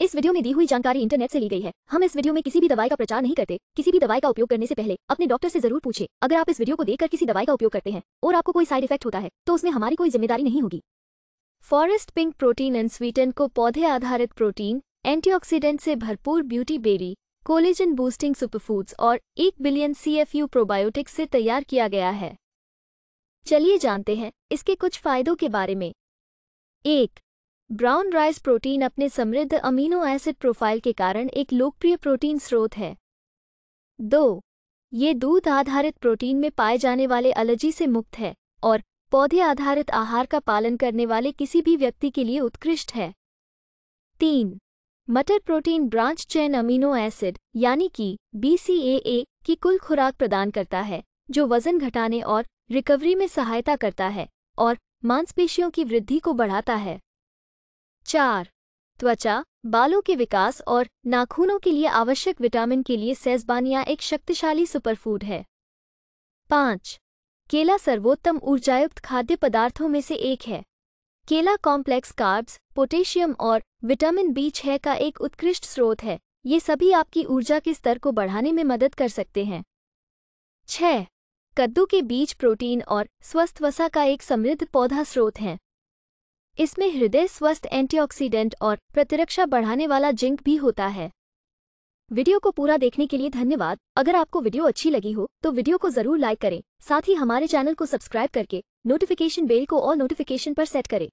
इस वीडियो में दी हुई जानकारी इंटरनेट से ली गई है हम इस वीडियो में किसी भी दवाई का प्रचार नहीं करते किसी भी दवाई का उपयोग करने से पहले अपने डॉक्टर से जरूर पूछे अगर आप इस वीडियो को देखकर किसी दवाई का उपयोग करते हैं और आपको कोई साइड इफेक्ट होता है तो उसमें हमारी कोई जिम्मेदारी नहीं होगी forest pink protein and sweeten को पौधे आधारित प्रोटीन एंटी से भरपूर beauty berry collagen boosting superfoods और एक बिलियन सी प्रोबायोटिक्स से तैयार किया गया है चलिए जानते हैं इसके कुछ फायदों के बारे में एक ब्राउन राइस प्रोटीन अपने समृद्ध अमीनो एसिड प्रोफाइल के कारण एक लोकप्रिय प्रोटीन स्रोत है दो ये दूध आधारित प्रोटीन में पाए जाने वाले एलर्जी से मुक्त है और पौधे आधारित आहार का पालन करने वाले किसी भी व्यक्ति के लिए उत्कृष्ट है तीन मटर protein branch chain amino acid यानी कि बी की कुल खुराक प्रदान करता है जो वजन घटाने और रिकवरी में सहायता करता है और मांसपेशियों की वृद्धि को बढ़ाता है चार त्वचा बालों के विकास और नाखूनों के लिए आवश्यक विटामिन के लिए सेजबानिया एक शक्तिशाली सुपरफूड है पाँच केला सर्वोत्तम ऊर्जायुक्त खाद्य पदार्थों में से एक है केला कॉम्प्लेक्स कार्ब्स पोटेशियम और विटामिन बी छः का एक उत्कृष्ट स्रोत है ये सभी आपकी ऊर्जा के स्तर को बढ़ाने में मदद कर सकते हैं छ कद्दू के बीज प्रोटीन और स्वस्थ वसा का एक समृद्ध पौधा स्रोत हैं इसमें हृदय स्वस्थ एंटीऑक्सीडेंट और प्रतिरक्षा बढ़ाने वाला जिंक भी होता है वीडियो को पूरा देखने के लिए धन्यवाद अगर आपको वीडियो अच्छी लगी हो तो वीडियो को जरूर लाइक करें साथ ही हमारे चैनल को सब्सक्राइब करके नोटिफिकेशन बेल को ऑल नोटिफिकेशन पर सेट करें